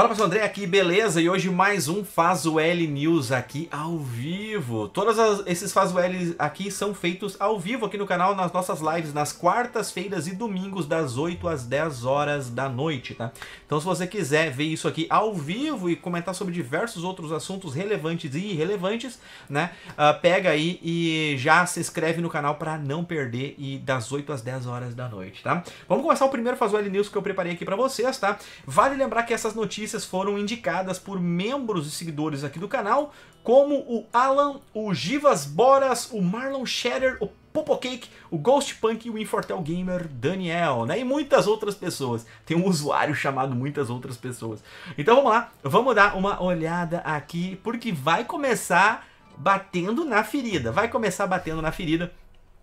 Fala pessoal, André aqui, beleza? E hoje mais um Faz o L News aqui ao vivo. Todos as, esses Faz o L aqui são feitos ao vivo aqui no canal, nas nossas lives, nas quartas-feiras e domingos, das 8 às 10 horas da noite, tá? Então se você quiser ver isso aqui ao vivo e comentar sobre diversos outros assuntos relevantes e irrelevantes, né? Uh, pega aí e já se inscreve no canal para não perder e das 8 às 10 horas da noite, tá? Vamos começar o primeiro Faz o L News que eu preparei aqui para vocês, tá? Vale lembrar que essas notícias notícias foram indicadas por membros e seguidores aqui do canal, como o Alan, o Givas Boras, o Marlon Shatter, o Popocake, o Ghost Punk e o Infortel Gamer Daniel, né? E muitas outras pessoas. Tem um usuário chamado muitas outras pessoas. Então vamos lá, vamos dar uma olhada aqui, porque vai começar batendo na ferida. Vai começar batendo na ferida.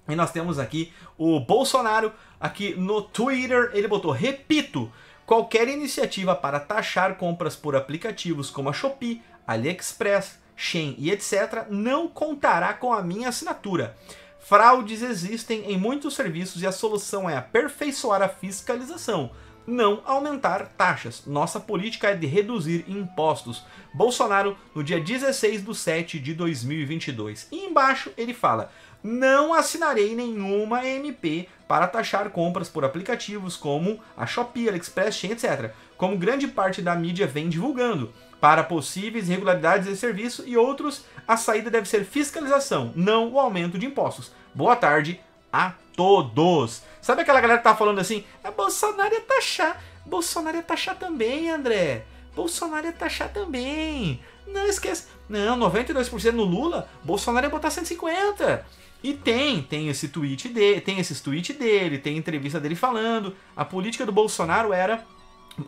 E nós temos aqui o Bolsonaro aqui no Twitter. Ele botou, repito, Qualquer iniciativa para taxar compras por aplicativos como a Shopee, AliExpress, Shein e etc. não contará com a minha assinatura. Fraudes existem em muitos serviços e a solução é aperfeiçoar a fiscalização não aumentar taxas. Nossa política é de reduzir impostos. Bolsonaro, no dia 16 de 7 de 2022. E embaixo ele fala: não assinarei nenhuma MP para taxar compras por aplicativos como a Shopee, AliExpress, etc., como grande parte da mídia vem divulgando. Para possíveis irregularidades de serviço e outros, a saída deve ser fiscalização, não o aumento de impostos. Boa tarde a todos. Sabe aquela galera que tá falando assim? Ah, é Bolsonaro ia é taxar. Bolsonaro ia taxar também, André. Bolsonaro ia é taxar também. Não esquece. Não, 92% no Lula, Bolsonaro ia é botar 150. E tem, tem esse tweet dele, tem esses tweets dele, tem entrevista dele falando. A política do Bolsonaro era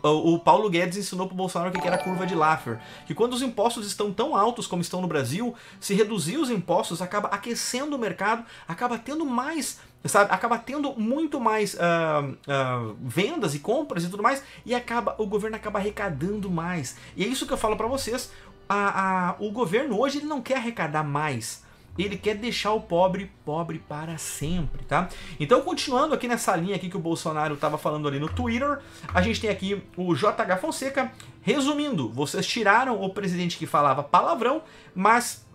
o Paulo Guedes ensinou para Bolsonaro o que era a curva de Laffer, que quando os impostos estão tão altos como estão no Brasil, se reduzir os impostos acaba aquecendo o mercado, acaba tendo mais sabe? Acaba tendo muito mais uh, uh, vendas e compras e tudo mais, e acaba o governo acaba arrecadando mais. E é isso que eu falo para vocês. A, a, o governo hoje ele não quer arrecadar mais. Ele quer deixar o pobre pobre para sempre, tá? Então, continuando aqui nessa linha aqui que o Bolsonaro estava falando ali no Twitter, a gente tem aqui o JH Fonseca. Resumindo, vocês tiraram o presidente que falava palavrão, mas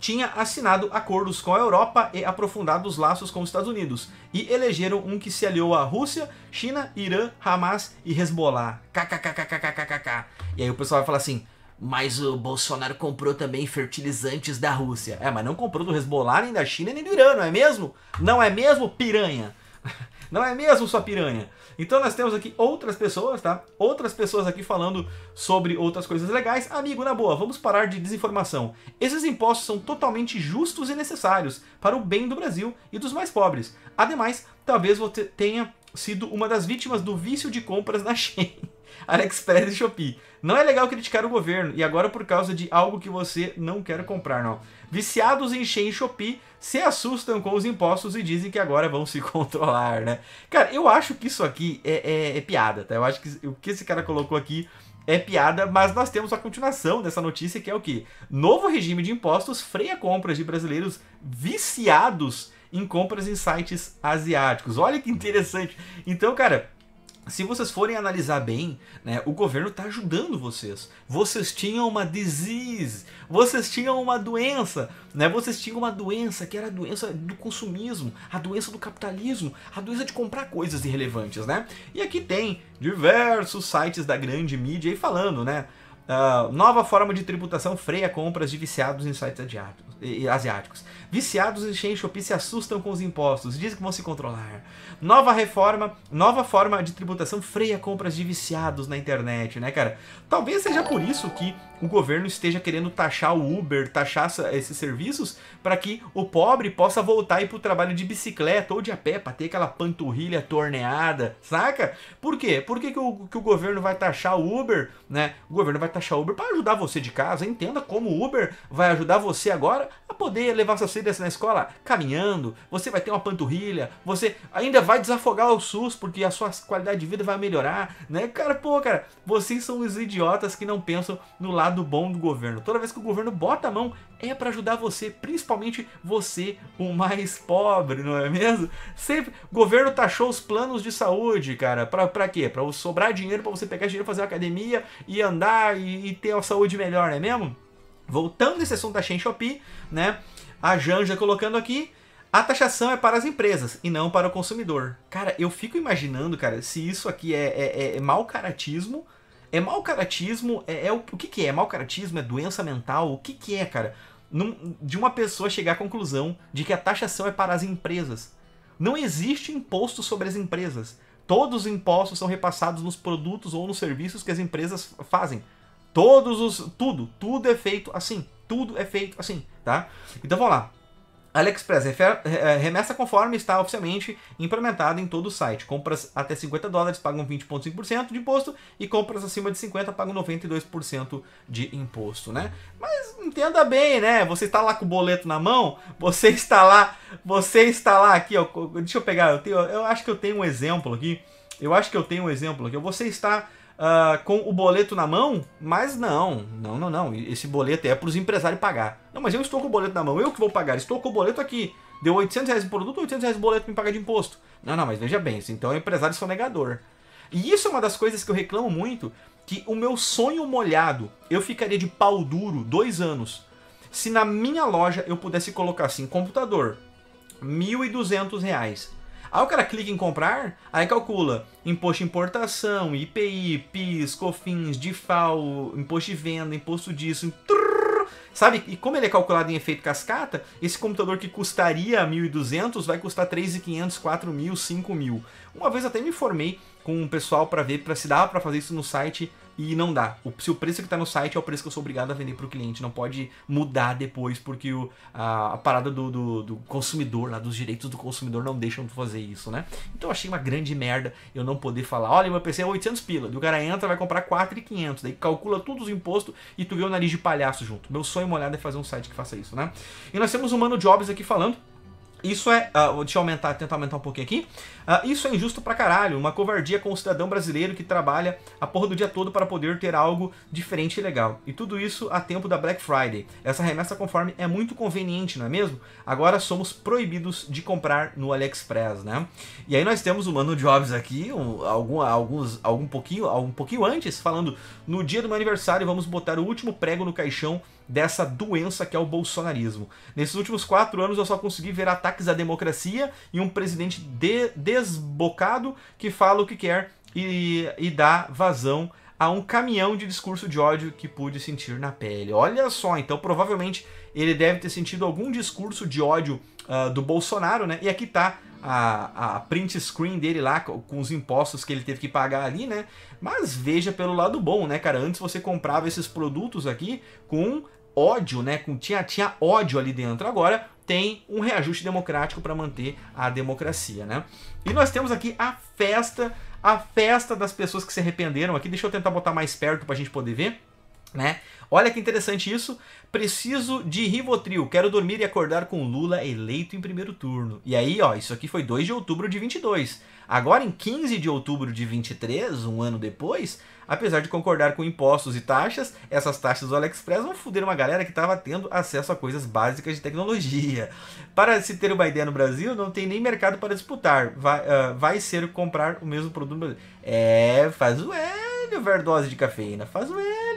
tinha assinado acordos com a Europa e aprofundado os laços com os Estados Unidos, e elegeram um que se aliou à Rússia, China, Irã, Hamas e Hezbollah. KKKKKKKK. E aí o pessoal vai falar assim: mas o Bolsonaro comprou também fertilizantes da Rússia. É, mas não comprou do Hezbollah, nem da China, nem do Irã, não é mesmo? Não é mesmo, piranha? Não é mesmo, sua piranha? Então nós temos aqui outras pessoas, tá? Outras pessoas aqui falando sobre outras coisas legais. Amigo, na boa, vamos parar de desinformação. Esses impostos são totalmente justos e necessários para o bem do Brasil e dos mais pobres. Ademais, talvez você tenha sido uma das vítimas do vício de compras na Shein. AliExpress e Shopee. Não é legal criticar o governo, e agora por causa de algo que você não quer comprar, não. Viciados em Shein e Shopee se assustam com os impostos e dizem que agora vão se controlar, né? Cara, eu acho que isso aqui é, é, é piada, tá? Eu acho que o que esse cara colocou aqui é piada, mas nós temos a continuação dessa notícia que é o que? Novo regime de impostos freia compras de brasileiros viciados em compras em sites asiáticos. Olha que interessante. Então, cara, se vocês forem analisar bem, né, o governo está ajudando vocês. Vocês tinham uma disease, vocês tinham uma doença, né? Vocês tinham uma doença que era a doença do consumismo, a doença do capitalismo, a doença de comprar coisas irrelevantes, né? E aqui tem diversos sites da grande mídia aí falando, né? Uh, nova forma de tributação freia compras de viciados em sites adiados e, asiáticos. Viciados em Shen Shopee se assustam com os impostos, dizem que vão se controlar. Nova reforma, nova forma de tributação freia compras de viciados na internet, né, cara? Talvez seja por isso que o governo esteja querendo taxar o Uber, taxar esses serviços, para que o pobre possa voltar e para o trabalho de bicicleta ou de a pé, para ter aquela panturrilha torneada, saca? Por quê? Por que, que, o, que o governo vai taxar o Uber, né? O governo vai taxar o Uber para ajudar você de casa, entenda como o Uber vai ajudar você agora a poder levar suas filhas na escola caminhando, você vai ter uma panturrilha, você ainda vai desafogar o SUS porque a sua qualidade de vida vai melhorar, né? Cara, pô, cara, vocês são os idiotas que não pensam no lado lado bom do governo. Toda vez que o governo bota a mão, é para ajudar você, principalmente você, o mais pobre, não é mesmo? Sempre, o governo taxou os planos de saúde, cara, pra, pra quê? Pra sobrar dinheiro, para você pegar dinheiro, fazer academia e andar e, e, ter uma saúde melhor, não é mesmo? Voltando nesse assunto da Shen Shopee, né? A Janja colocando aqui, a taxação é para as empresas e não para o consumidor. Cara, eu fico imaginando, cara, se isso aqui é, é, é mau caratismo, é mau caratismo? É, é o, o que, que é? É mau caratismo? É doença mental? O que, que é, cara? Num, de uma pessoa chegar à conclusão de que a taxação é para as empresas. Não existe imposto sobre as empresas. Todos os impostos são repassados nos produtos ou nos serviços que as empresas fazem. Todos os. Tudo. Tudo é feito assim. Tudo é feito assim, tá? Então vamos lá. AliExpress eh, remessa conforme está oficialmente implementado em todo o site. Compras até 50 dólares pagam 20,5% de imposto e compras acima de 50 pagam 92% de imposto, né? Mas entenda bem, né? Você está lá com o boleto na mão, você está lá, você está lá aqui, ó, deixa eu pegar, eu, tenho, eu acho que eu tenho um exemplo aqui. Eu acho que eu tenho um exemplo aqui. Você está uh, com o boleto na mão, mas não, não, não, não. Esse boleto é para os empresários pagar. Não, mas eu estou com o boleto na mão, eu que vou pagar, estou com o boleto aqui. Deu 800 reais de produto, 800 reais de boleto para me pagar de imposto. Não, não, mas veja bem, então é empresário sonegador. E isso é uma das coisas que eu reclamo muito, que o meu sonho molhado, eu ficaria de pau duro dois anos, se na minha loja eu pudesse colocar assim, computador, 1.200 reais. Aí o cara clica em comprar, aí calcula imposto de importação, IPI, PIS, COFINS, DIFAL, imposto de venda, imposto disso, sabe? E como ele é calculado em efeito cascata, esse computador que custaria 1.200 vai custar 3.500, 4.000, 5.000. Uma vez até me informei com o pessoal para ver para se dava para fazer isso no site e não dá. O, se o preço que está no site é o preço que eu sou obrigado a vender para o cliente, não pode mudar depois porque o, a, a, parada do, do, do, consumidor, lá dos direitos do consumidor não deixam de fazer isso, né? Então eu achei uma grande merda eu não poder falar, olha meu PC é 800 pila, e o cara entra vai comprar 4,500, daí calcula todos os impostos e tu vê o nariz de palhaço junto. Meu sonho molhado é fazer um site que faça isso, né? E nós temos o Mano Jobs aqui falando isso é. Uh, deixa eu aumentar, tentar aumentar um pouquinho aqui. Uh, isso é injusto pra caralho. Uma covardia com o cidadão brasileiro que trabalha a porra do dia todo para poder ter algo diferente e legal. E tudo isso a tempo da Black Friday. Essa remessa conforme é muito conveniente, não é mesmo? Agora somos proibidos de comprar no AliExpress, né? E aí nós temos o Mano Jobs aqui, um, algum, alguns, algum pouquinho, algum pouquinho antes, falando: no dia do meu aniversário vamos botar o último prego no caixão dessa doença que é o bolsonarismo. Nesses últimos quatro anos eu só consegui ver ataques à democracia e um presidente de desbocado que fala o que quer e, e dá vazão a um caminhão de discurso de ódio que pude sentir na pele. Olha só, então provavelmente ele deve ter sentido algum discurso de ódio uh, do Bolsonaro, né? E aqui tá a, a, print screen dele lá com os impostos que ele teve que pagar ali, né? Mas veja pelo lado bom, né, cara? Antes você comprava esses produtos aqui com ódio, né? Com tinha, tinha ódio ali dentro. Agora tem um reajuste democrático para manter a democracia, né? E nós temos aqui a festa, a festa das pessoas que se arrependeram aqui. Deixa eu tentar botar mais perto para a gente poder ver. Né? Olha que interessante isso. Preciso de Rivotril. Quero dormir e acordar com Lula eleito em primeiro turno. E aí, ó, isso aqui foi 2 de outubro de 22. Agora, em 15 de outubro de 23, um ano depois, apesar de concordar com impostos e taxas, essas taxas do AliExpress vão foder uma galera que estava tendo acesso a coisas básicas de tecnologia. Para se ter uma ideia no Brasil, não tem nem mercado para disputar. Vai, uh, vai ser comprar o mesmo produto. É, faz o L, overdose de cafeína. Faz o L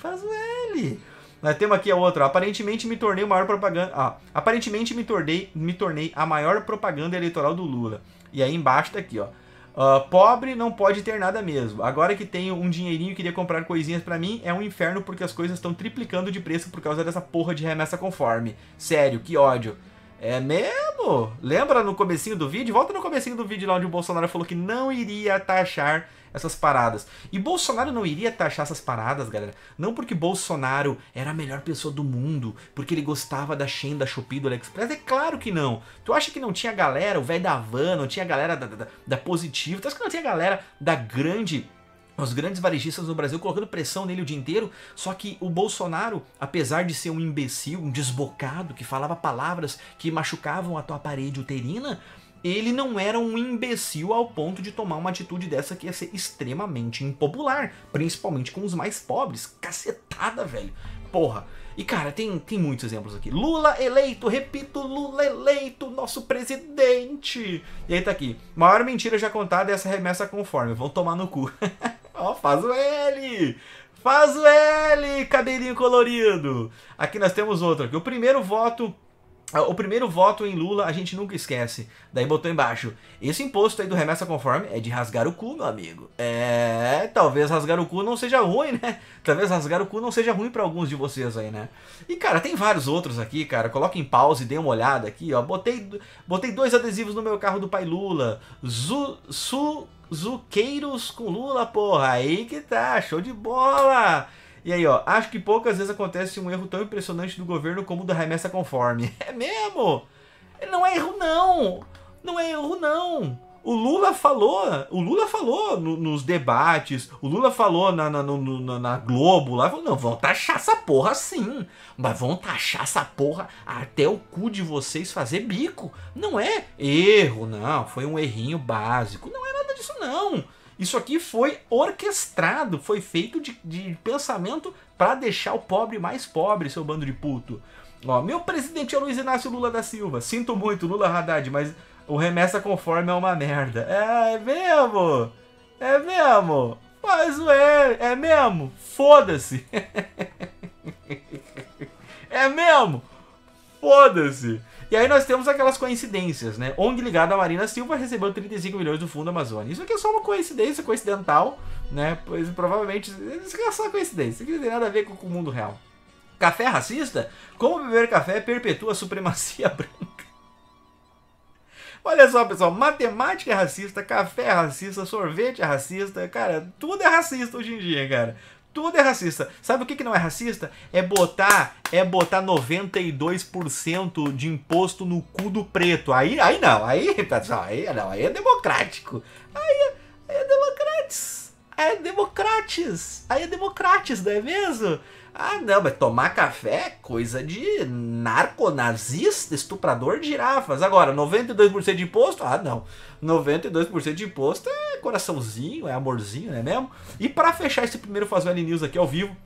faz o L. Nós temos aqui a outra. Aparentemente me tornei o maior propaganda. Ah, aparentemente me tornei, me tornei a maior propaganda eleitoral do Lula. E aí embaixo tá aqui, ó. Uh, pobre não pode ter nada mesmo. Agora que tenho um dinheirinho e queria comprar coisinhas para mim, é um inferno porque as coisas estão triplicando de preço por causa dessa porra de remessa conforme. Sério, que ódio. É mesmo? Como? Lembra no comecinho do vídeo? Volta no comecinho do vídeo lá onde o Bolsonaro falou que não iria taxar essas paradas. E Bolsonaro não iria taxar essas paradas, galera. Não porque Bolsonaro era a melhor pessoa do mundo, porque ele gostava da Shein, da Shopee, do AliExpress. É claro que não. Tu acha que não tinha galera, o velho da Havan, não tinha galera da, da, da Positivo, tu acha que não tinha galera da grande os grandes varejistas no Brasil colocando pressão nele o dia inteiro, só que o Bolsonaro, apesar de ser um imbecil, um desbocado, que falava palavras que machucavam a tua parede uterina, ele não era um imbecil ao ponto de tomar uma atitude dessa que ia ser extremamente impopular, principalmente com os mais pobres. Cacetada, velho. Porra. E cara, tem, tem muitos exemplos aqui. Lula eleito, repito, Lula eleito, nosso presidente. E aí tá aqui. Maior mentira já contada é essa remessa conforme. Vão tomar no cu. Ó, faz o L! Faz o L, cabelinho colorido! Aqui nós temos outro. O primeiro voto ah, o primeiro voto em Lula a gente nunca esquece. Daí botou embaixo. Esse imposto aí do remessa conforme é de rasgar o cu, meu amigo. É. Talvez rasgar o cu não seja ruim, né? Talvez rasgar o cu não seja ruim para alguns de vocês aí, né? E cara, tem vários outros aqui, cara. Coloca em pause e dê uma olhada aqui, ó. Botei, botei dois adesivos no meu carro do pai Lula. Zu, su, zuqueiros com Lula, porra. Aí que tá. Show de bola! E aí, ó, acho que poucas vezes acontece um erro tão impressionante do governo como o da remessa conforme. É mesmo? Não é erro, não! Não é erro, não! O Lula falou, o Lula falou no, nos debates, o Lula falou na, na, no, na, na Globo lá, falou, não, vão taxar essa porra sim, mas vão taxar essa porra até o cu de vocês fazer bico. Não é erro, não, foi um errinho básico, não é nada disso não. Isso aqui foi orquestrado, foi feito de, de pensamento para deixar o pobre mais pobre, seu bando de puto. Ó, meu presidente é Luiz Inácio Lula da Silva. Sinto muito, Lula Haddad, mas o remessa conforme é uma merda. É, é mesmo? É mesmo? Mas ué, é mesmo? Foda-se. é mesmo? Foda-se. E aí nós temos aquelas coincidências, né? ONG ligada à Marina Silva recebeu 35 milhões do Fundo Amazônia. Isso aqui é só uma coincidência coincidental, né? Pois provavelmente. Isso aqui é só coincidência. Isso aqui não tem nada a ver com, com o mundo real. Café racista? Como beber café perpetua a supremacia branca? Olha só, pessoal, matemática é racista, café é racista, sorvete é racista, cara, tudo é racista hoje em dia, cara. Tudo é racista. Sabe o que, que não é racista? É botar é botar 92% de imposto no cu do preto. Aí, aí não, aí, pessoal, aí não, aí é democrático. Aí, aí é democratis. Aí é democratis. Aí é democratis, não é mesmo? Ah, não, mas tomar café é coisa de narconazista, estuprador de girafas. Agora, 92% de imposto? Ah, não. 92% de imposto é coraçãozinho, é amorzinho, não é mesmo? E para fechar esse primeiro Fazendo News aqui ao vivo,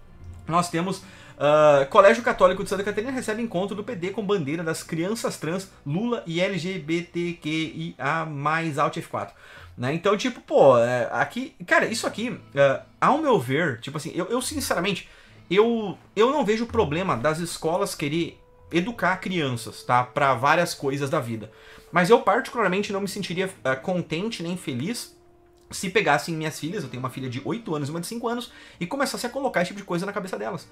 nós temos Uh, Colégio Católico de Santa Catarina recebe encontro do PD com bandeira das crianças trans, Lula e LGBTQIA mais Alt F4. Né? Então, tipo, pô, é, aqui. Cara, isso aqui, uh, ao meu ver, tipo assim, eu, eu sinceramente, eu, eu não vejo problema das escolas querer educar crianças, tá? Para várias coisas da vida. Mas eu particularmente não me sentiria uh, contente nem feliz se pegassem minhas filhas, eu tenho uma filha de 8 anos e uma de 5 anos, e começasse a colocar esse tipo de coisa na cabeça delas.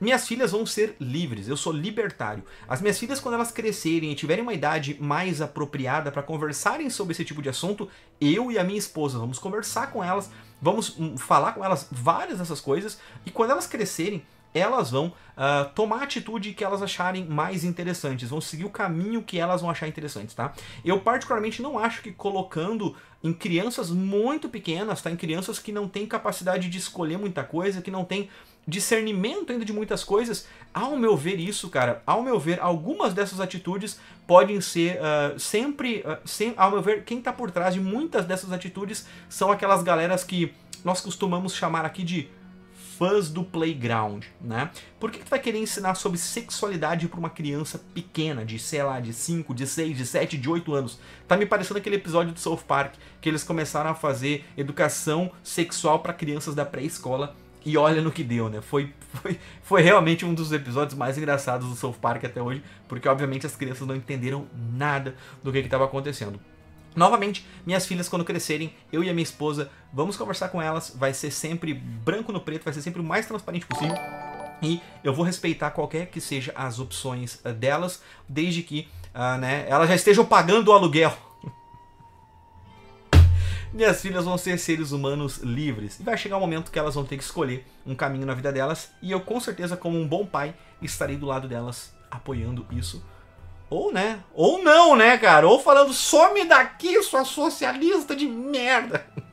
Minhas filhas vão ser livres, eu sou libertário. As minhas filhas, quando elas crescerem e tiverem uma idade mais apropriada para conversarem sobre esse tipo de assunto, eu e a minha esposa vamos conversar com elas vamos hum, falar com elas várias dessas coisas e quando elas crescerem, elas vão uh, tomar a atitude que elas acharem mais interessantes, vão seguir o caminho que elas vão achar interessantes, tá? Eu particularmente não acho que colocando em crianças muito pequenas, tá? Em crianças que não têm capacidade de escolher muita coisa, que não têm discernimento ainda de muitas coisas, ao meu ver isso, cara, ao meu ver, algumas dessas atitudes podem ser uh, sempre, uh, sem, ao meu ver, quem tá por trás de muitas dessas atitudes são aquelas galeras que nós costumamos chamar aqui de fãs do playground, né? Por que, que tu vai querer ensinar sobre sexualidade para uma criança pequena, de sei lá, de 5, de 6, de 7, de 8 anos? Tá me parecendo aquele episódio do South Park que eles começaram a fazer educação sexual para crianças da pré-escola e olha no que deu, né? Foi, foi, foi realmente um dos episódios mais engraçados do South Park até hoje, porque obviamente as crianças não entenderam nada do que estava acontecendo. Novamente, minhas filhas, quando crescerem, eu e a minha esposa vamos conversar com elas. Vai ser sempre branco no preto, vai ser sempre o mais transparente possível. E eu vou respeitar qualquer que seja as opções ah, delas, desde que uh, né, elas já estejam pagando o aluguel. Minhas filhas vão ser seres humanos livres. E vai chegar um momento que elas vão ter que escolher um caminho na vida delas. E eu, com certeza, como um bom pai, estarei do lado delas apoiando isso ou, né? Ou não, né, cara? Ou falando, some daqui, sua socialista de merda.